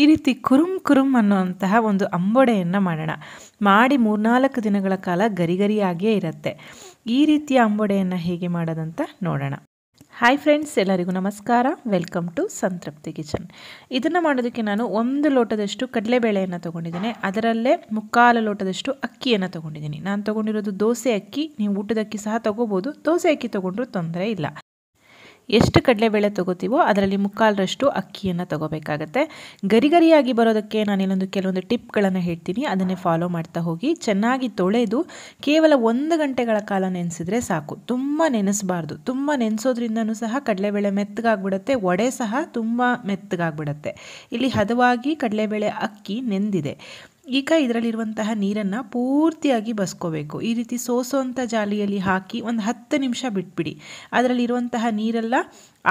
ಈ ರೀತಿ ಕುರುಮ್ ಕುರುಮ್ ಅನ್ನುವಂತಹ ಒಂದು ಅಂಬೊಡೆಯನ್ನು ಮಾಡೋಣ ಮಾಡಿ ಮೂರ್ನಾಲ್ಕು ದಿನಗಳ ಕಾಲ ಗರಿಗರಿಯಾಗಿಯೇ ಇರುತ್ತೆ ಈ ರೀತಿಯ ಅಂಬೊಡೆಯನ್ನು ಹೇಗೆ ಮಾಡೋದಂತ ನೋಡೋಣ ಹಾಯ್ ಫ್ರೆಂಡ್ಸ್ ಎಲ್ಲರಿಗೂ ನಮಸ್ಕಾರ ವೆಲ್ಕಮ್ ಟು ಸಂತೃಪ್ತಿ ಕಿಚನ್ ಇದನ್ನು ಮಾಡೋದಕ್ಕೆ ನಾನು ಒಂದು ಲೋಟದಷ್ಟು ಕಡಲೆಬೇಳೆಯನ್ನು ತೊಗೊಂಡಿದ್ದೀನಿ ಅದರಲ್ಲೇ ಮುಕ್ಕಾಲು ಲೋಟದಷ್ಟು ಅಕ್ಕಿಯನ್ನು ತೊಗೊಂಡಿದ್ದೀನಿ ನಾನು ತೊಗೊಂಡಿರೋದು ದೋಸೆ ಅಕ್ಕಿ ನೀವು ಊಟದ ಅಕ್ಕಿ ಸಹ ತೊಗೋಬೋದು ದೋಸೆ ಅಕ್ಕಿ ತೊಗೊಂಡ್ರೂ ತೊಂದರೆ ಇಲ್ಲ ಎಷ್ಟು ಕಡಲೆಬೇಳೆ ತೊಗೋತೀವೋ ಅದರಲ್ಲಿ ಮುಕ್ಕಾಲರಷ್ಟು ಅಕ್ಕಿಯನ್ನು ತೊಗೋಬೇಕಾಗತ್ತೆ ಗರಿಗರಿಯಾಗಿ ಬರೋದಕ್ಕೆ ನಾನೇನೊಂದು ಕೆಲವೊಂದು ಟಿಪ್ಗಳನ್ನು ಹೇಳ್ತೀನಿ ಅದನ್ನೇ ಫಾಲೋ ಮಾಡ್ತಾ ಹೋಗಿ ಚೆನ್ನಾಗಿ ತೊಳೆದು ಕೇವಲ ಒಂದು ಗಂಟೆಗಳ ಕಾಲ ನೆನೆಸಿದ್ರೆ ಸಾಕು ತುಂಬ ನೆನೆಸಬಾರ್ದು ತುಂಬ ನೆನೆಸೋದ್ರಿಂದನೂ ಸಹ ಕಡಲೆಬೇಳೆ ಮೆತ್ತಗಾಗ್ಬಿಡುತ್ತೆ ಒಡೆ ಸಹ ತುಂಬ ಮೆತ್ತಗಾಗ್ಬಿಡುತ್ತೆ ಇಲ್ಲಿ ಹದವಾಗಿ ಕಡಲೆಬೇಳೆ ಅಕ್ಕಿ ನೆಂದಿದೆ ಈಗ ಇದರಲ್ಲಿರುವಂತಹ ನೀರನ್ನು ಪೂರ್ತಿಯಾಗಿ ಬಸ್ಕೋಬೇಕು ಈ ರೀತಿ ಸೋಸೋವಂಥ ಜಾಲಿಯಲ್ಲಿ ಹಾಕಿ ಒಂದು ಹತ್ತು ನಿಮಿಷ ಬಿಟ್ಬಿಡಿ ಅದರಲ್ಲಿರುವಂತಹ ನೀರೆಲ್ಲ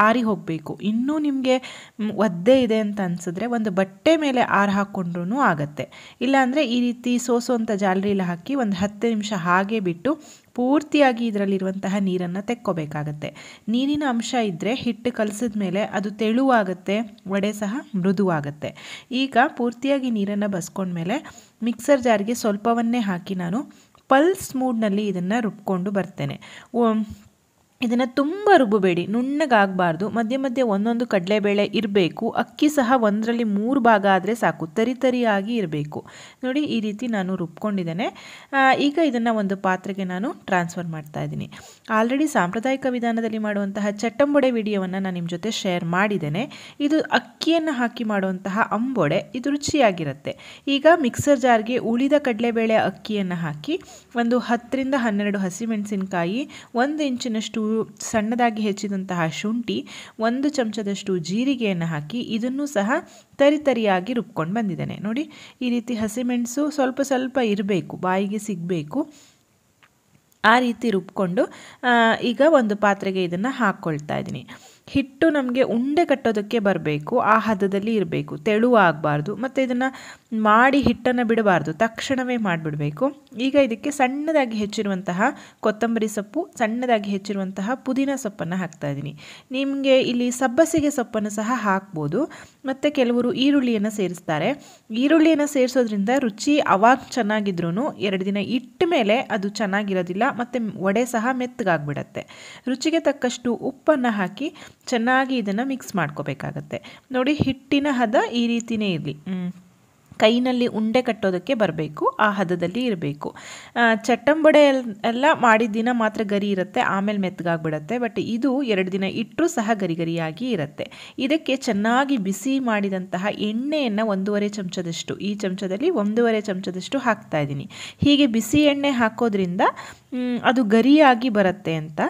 ಆರಿ ಹೋಗಬೇಕು ಇನ್ನೂ ನಿಮಗೆ ಒದ್ದೆ ಇದೆ ಅಂತ ಅನಿಸಿದ್ರೆ ಒಂದು ಬಟ್ಟೆ ಮೇಲೆ ಆರು ಹಾಕ್ಕೊಂಡ್ರೂ ಆಗುತ್ತೆ ಇಲ್ಲಾಂದರೆ ಈ ರೀತಿ ಸೋಸೋ ಜಾಲರಿಲಿ ಹಾಕಿ ಒಂದು ಹತ್ತು ನಿಮಿಷ ಹಾಗೆ ಬಿಟ್ಟು ಪೂರ್ತಿಯಾಗಿ ಇದರಲ್ಲಿರುವಂತಹ ನೀರನ್ನು ತೆಕ್ಕೋಬೇಕಾಗತ್ತೆ ನೀರಿನ ಅಂಶ ಇದ್ದರೆ ಹಿಟ್ಟು ಕಲಸಿದ ಮೇಲೆ ಅದು ತೆಳುವಾಗುತ್ತೆ ವಡೆ ಸಹ ಮೃದುವಾಗುತ್ತೆ ಈಗ ಪೂರ್ತಿಯಾಗಿ ನೀರನ್ನು ಬಸ್ಕೊಂಡ್ಮೇಲೆ ಮಿಕ್ಸರ್ ಜಾರಿಗೆ ಸ್ವಲ್ಪವನ್ನೇ ಹಾಕಿ ನಾನು ಪಲ್ಸ್ ಮೂಡ್ನಲ್ಲಿ ಇದನ್ನು ರುಬ್ಕೊಂಡು ಬರ್ತೇನೆ ಇದನ್ನು ತುಂಬ ರುಬ್ಬಬೇಡಿ ನುಣ್ಣಗಾಗಬಾರ್ದು ಮಧ್ಯೆ ಮಧ್ಯೆ ಒಂದೊಂದು ಕಡಲೆಬೇಳೆ ಇರಬೇಕು ಅಕ್ಕಿ ಸಹ ಒಂದರಲ್ಲಿ ಮೂರು ಭಾಗ ಆದರೆ ಸಾಕು ತರಿ ತರಿಯಾಗಿ ಇರಬೇಕು ನೋಡಿ ಈ ರೀತಿ ನಾನು ರುಬ್ಕೊಂಡಿದ್ದೇನೆ ಈಗ ಇದನ್ನು ಒಂದು ಪಾತ್ರೆಗೆ ನಾನು ಟ್ರಾನ್ಸ್ಫರ್ ಮಾಡ್ತಾ ಇದ್ದೀನಿ ಆಲ್ರೆಡಿ ಸಾಂಪ್ರದಾಯಿಕ ವಿಧಾನದಲ್ಲಿ ಮಾಡುವಂತಹ ಚಟ್ಟಂಬೊಡೆ ವಿಡಿಯೋವನ್ನು ನಾನು ನಿಮ್ಮ ಜೊತೆ ಶೇರ್ ಮಾಡಿದ್ದೇನೆ ಇದು ಅಕ್ಕಿಯನ್ನು ಹಾಕಿ ಮಾಡುವಂತಹ ಅಂಬೊಡೆ ಇದು ರುಚಿಯಾಗಿರುತ್ತೆ ಈಗ ಮಿಕ್ಸರ್ ಜಾರ್ಗೆ ಉಳಿದ ಕಡಲೆಬೇಳೆ ಅಕ್ಕಿಯನ್ನು ಹಾಕಿ ಒಂದು ಹತ್ತರಿಂದ ಹನ್ನೆರಡು ಹಸಿಮೆಣಸಿನಕಾಯಿ ಒಂದು ಇಂಚಿನಷ್ಟು ಸಣ್ಣದಾಗಿ ಹೆಚ್ಚಿದಂತಹ ಶುಂಠಿ ಒಂದು ಚಮಚದಷ್ಟು ಜೀರಿಗೆಯನ್ನು ಹಾಕಿ ಇದನ್ನು ಸಹ ತರಿತರಿಯಾಗಿ ರುಬ್ಕೊಂಡು ಬಂದಿದ್ದೇನೆ ನೋಡಿ ಈ ರೀತಿ ಹಸಿಮೆಣಸು ಸ್ವಲ್ಪ ಸ್ವಲ್ಪ ಇರಬೇಕು ಬಾಯಿಗೆ ಸಿಗಬೇಕು ಆ ರೀತಿ ರುಬ್ಕೊಂಡು ಈಗ ಒಂದು ಪಾತ್ರೆಗೆ ಇದನ್ನು ಹಾಕ್ಕೊಳ್ತಾ ಇದ್ದೀನಿ ಹಿಟ್ಟು ನಮಗೆ ಉಂಡೆ ಕಟ್ಟೋದಕ್ಕೆ ಬರಬೇಕು ಆ ಹದದಲ್ಲಿ ಇರಬೇಕು ತೆಳುವಾಗಬಾರ್ದು ಮತ್ತು ಇದನ್ನು ಮಾಡಿ ಹಿಟ್ಟನ್ನು ಬಿಡಬಾರ್ದು ತಕ್ಷಣವೇ ಮಾಡಿಬಿಡಬೇಕು ಈಗ ಇದಕ್ಕೆ ಸಣ್ಣದಾಗಿ ಹೆಚ್ಚಿರುವಂತಹ ಕೊತ್ತಂಬರಿ ಸೊಪ್ಪು ಸಣ್ಣದಾಗಿ ಹೆಚ್ಚಿರುವಂತಹ ಪುದೀನ ಸೊಪ್ಪನ್ನು ಹಾಕ್ತಾ ಇದ್ದೀನಿ ನಿಮಗೆ ಇಲ್ಲಿ ಸಬ್ಬಸಿಗೆ ಸೊಪ್ಪನ್ನು ಸಹ ಹಾಕ್ಬೋದು ಮತ್ತು ಕೆಲವರು ಈರುಳ್ಳಿಯನ್ನು ಸೇರಿಸ್ತಾರೆ ಈರುಳ್ಳಿಯನ್ನು ಸೇರಿಸೋದ್ರಿಂದ ರುಚಿ ಅವಾಗ ಚೆನ್ನಾಗಿದ್ರೂ ಎರಡು ದಿನ ಇಟ್ಟ ಮೇಲೆ ಅದು ಚೆನ್ನಾಗಿರೋದಿಲ್ಲ ಮತ್ತು ವಡೆ ಸಹ ಮೆತ್ತಗಾಗ್ಬಿಡತ್ತೆ ರುಚಿಗೆ ತಕ್ಕಷ್ಟು ಉಪ್ಪನ್ನು ಹಾಕಿ ಚೆನ್ನಾಗಿ ಇದನ್ನು ಮಿಕ್ಸ್ ಮಾಡ್ಕೋಬೇಕಾಗತ್ತೆ ನೋಡಿ ಹಿಟ್ಟಿನ ಹದ ಈ ರೀತಿಯೇ ಇರಲಿ ಕೈನಲ್ಲಿ ಉಂಡೆ ಕಟ್ಟೋದಕ್ಕೆ ಬರಬೇಕು ಆ ಹದದಲ್ಲಿ ಇರಬೇಕು ಚಟ್ಟಂಬಡೆ ಎಲ್ಲ ಮಾಡಿದ ದಿನ ಮಾತ್ರ ಗರಿ ಇರುತ್ತೆ ಆಮೇಲೆ ಮೆತ್ತಗಾಗ್ಬಿಡತ್ತೆ ಬಟ್ ಇದು ಎರಡು ದಿನ ಇಟ್ಟರೂ ಸಹ ಗರಿಗರಿಯಾಗಿ ಇರುತ್ತೆ ಇದಕ್ಕೆ ಚೆನ್ನಾಗಿ ಬಿಸಿ ಮಾಡಿದಂತಹ ಎಣ್ಣೆಯನ್ನು ಒಂದೂವರೆ ಚಮಚದಷ್ಟು ಈ ಚಮಚದಲ್ಲಿ ಒಂದೂವರೆ ಚಮಚದಷ್ಟು ಹಾಕ್ತಾ ಇದ್ದೀನಿ ಹೀಗೆ ಬಿಸಿ ಎಣ್ಣೆ ಹಾಕೋದ್ರಿಂದ ಅದು ಗರಿಯಾಗಿ ಬರುತ್ತೆ ಅಂತ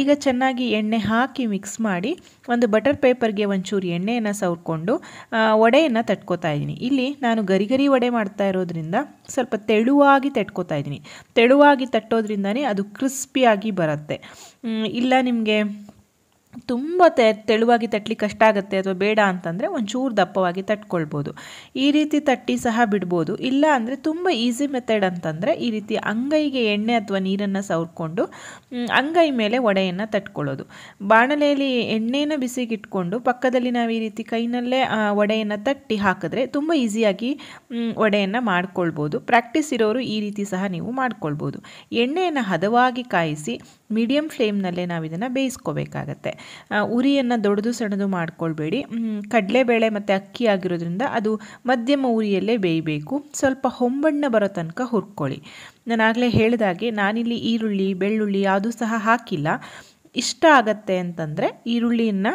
ಈಗ ಚೆನ್ನಾಗಿ ಎಣ್ಣೆ ಹಾಕಿ ಮಿಕ್ಸ್ ಮಾಡಿ ಒಂದು ಬಟರ್ ಪೇಪರ್ಗೆ ಒಂಚೂರು ಎಣ್ಣೆಯನ್ನು ಸವರ್ಕೊಂಡು ವಡೆಯನ್ನು ತಟ್ಕೋತಾ ಇದ್ದೀನಿ ಇಲ್ಲಿ ನಾನು ಗರಿ ಗರಿ ವಡೆ ಮಾಡ್ತಾ ಇರೋದ್ರಿಂದ ಸ್ವಲ್ಪ ತೆಳುವಾಗಿ ತಟ್ಕೋತಾ ಇದ್ದೀನಿ ತೆಳುವಾಗಿ ತಟ್ಟೋದ್ರಿಂದನೇ ಅದು ಕ್ರಿಸ್ಪಿಯಾಗಿ ಬರುತ್ತೆ ಇಲ್ಲ ನಿಮಗೆ ತುಂಬ ತೆ ತೆಳುವಾಗಿ ತಟ್ಟಲಿ ಕಷ್ಟ ಆಗುತ್ತೆ ಅಥವಾ ಬೇಡ ಅಂತಂದರೆ ಒಂಚೂರು ದಪ್ಪವಾಗಿ ತಟ್ಕೊಳ್ಬೋದು ಈ ರೀತಿ ತಟ್ಟಿ ಸಹ ಬಿಡ್ಬೋದು ಇಲ್ಲ ಅಂದರೆ ತುಂಬ ಈಸಿ ಮೆಥಡ್ ಅಂತಂದರೆ ಈ ರೀತಿ ಅಂಗೈಗೆ ಎಣ್ಣೆ ಅಥವಾ ನೀರನ್ನು ಸವರ್ಕೊಂಡು ಅಂಗೈ ಮೇಲೆ ವಡೆಯನ್ನು ತಟ್ಕೊಳ್ಳೋದು ಬಾಣಲೆಯಲ್ಲಿ ಎಣ್ಣೆನ ಬಿಸಿಗಿಟ್ಕೊಂಡು ಪಕ್ಕದಲ್ಲಿ ನಾವು ಈ ರೀತಿ ಕೈನಲ್ಲೇ ಒಡೆಯನ್ನು ತಟ್ಟಿ ಹಾಕಿದ್ರೆ ತುಂಬ ಈಸಿಯಾಗಿ ವಡೆಯನ್ನು ಮಾಡ್ಕೊಳ್ಬೋದು ಪ್ರಾಕ್ಟೀಸ್ ಇರೋರು ಈ ರೀತಿ ಸಹ ನೀವು ಮಾಡ್ಕೊಳ್ಬೋದು ಎಣ್ಣೆಯನ್ನು ಹದವಾಗಿ ಕಾಯಿಸಿ ಮೀಡಿಯಂ ಫ್ಲೇಮ್ನಲ್ಲೇ ನಾವು ಇದನ್ನು ಬೇಯಿಸ್ಕೋಬೇಕಾಗತ್ತೆ ಉರಿಯನ್ನು ದೊಡ್ಡದು ಸಣ್ಣದು ಮಾಡ್ಕೊಳ್ಬೇಡಿ ಕಡಲೆಬೇಳೆ ಮತ್ತು ಅಕ್ಕಿ ಆಗಿರೋದ್ರಿಂದ ಅದು ಮಧ್ಯಮ ಉರಿಯಲ್ಲೇ ಬೇಯಬೇಕು ಸ್ವಲ್ಪ ಹೊಂಬಣ್ಣ ಬರೋ ತನಕ ಹುರ್ಕೊಳ್ಳಿ ನಾನಾಗಲೇ ಹೇಳಿದಾಗೆ ನಾನಿಲ್ಲಿ ಈರುಳ್ಳಿ ಬೆಳ್ಳುಳ್ಳಿ ಯಾವುದೂ ಸಹ ಹಾಕಿಲ್ಲ ಇಷ್ಟ ಆಗತ್ತೆ ಅಂತಂದರೆ ಈರುಳ್ಳಿಯನ್ನು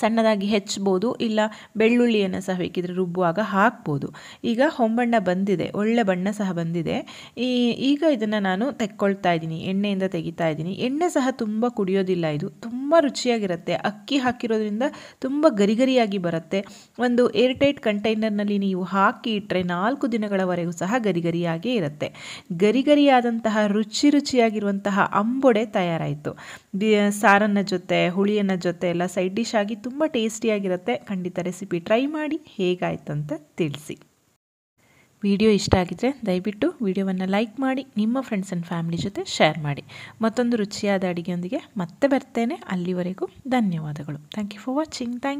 ಸಣ್ಣದಾಗಿ ಹೆಚ್ಚಬೋದು ಇಲ್ಲ ಬೆಳ್ಳುಳ್ಳಿಯನ್ನು ಸಹ ಬೇಕಿದ್ರೆ ರುಬ್ಬುವಾಗ ಹಾಕ್ಬೋದು ಈಗ ಹೊಂಬಣ್ಣ ಬಂದಿದೆ ಒಳ್ಳೆ ಬಣ್ಣ ಸಹ ಬಂದಿದೆ ಈ ಈಗ ಇದನ್ನು ನಾನು ತೆಕ್ಕೊಳ್ತಾ ಇದ್ದೀನಿ ಎಣ್ಣೆಯಿಂದ ತೆಗಿತಾ ಇದ್ದೀನಿ ಎಣ್ಣೆ ಸಹ ತುಂಬ ಕುಡಿಯೋದಿಲ್ಲ ಇದು ತುಂಬ ರುಚಿಯಾಗಿರುತ್ತೆ ಅಕ್ಕಿ ಹಾಕಿರೋದ್ರಿಂದ ತುಂಬ ಗರಿಗರಿಯಾಗಿ ಬರುತ್ತೆ ಒಂದು ಏರ್ಟೈಟ್ ಕಂಟೈನರ್ನಲ್ಲಿ ನೀವು ಹಾಕಿ ಇಟ್ಟರೆ ನಾಲ್ಕು ದಿನಗಳವರೆಗೂ ಸಹ ಗರಿಗರಿಯಾಗೇ ಇರುತ್ತೆ ಗರಿಗರಿಯಾದಂತಹ ರುಚಿ ರುಚಿಯಾಗಿರುವಂತಹ ಅಂಬೊಡೆ ತಯಾರಾಯಿತು ಸಾರನ್ನ ಜೊತೆ ಹುಳಿಯನ್ನ ಜೊತೆ ಎಲ್ಲ ಸೈಡ್ ಡಿಶ್ ಆಗಿ ತುಂಬ ಟೇಸ್ಟಿಯಾಗಿರುತ್ತೆ ಖಂಡಿತ ರೆಸಿಪಿ ಟ್ರೈ ಮಾಡಿ ಅಂತ ತಿಳಿಸಿ ವಿಡಿಯೋ ಇಷ್ಟ ಆಗಿದ್ದರೆ ದಯವಿಟ್ಟು ವಿಡಿಯೋವನ್ನು ಲೈಕ್ ಮಾಡಿ ನಿಮ್ಮ ಫ್ರೆಂಡ್ಸ್ ಆ್ಯಂಡ್ ಫ್ಯಾಮಿಲಿ ಜೊತೆ ಶೇರ್ ಮಾಡಿ ಮತ್ತೊಂದು ರುಚಿಯಾದ ಅಡುಗೆಯೊಂದಿಗೆ ಮತ್ತೆ ಬರ್ತೇನೆ ಅಲ್ಲಿವರೆಗೂ ಧನ್ಯವಾದಗಳು thank you for watching thank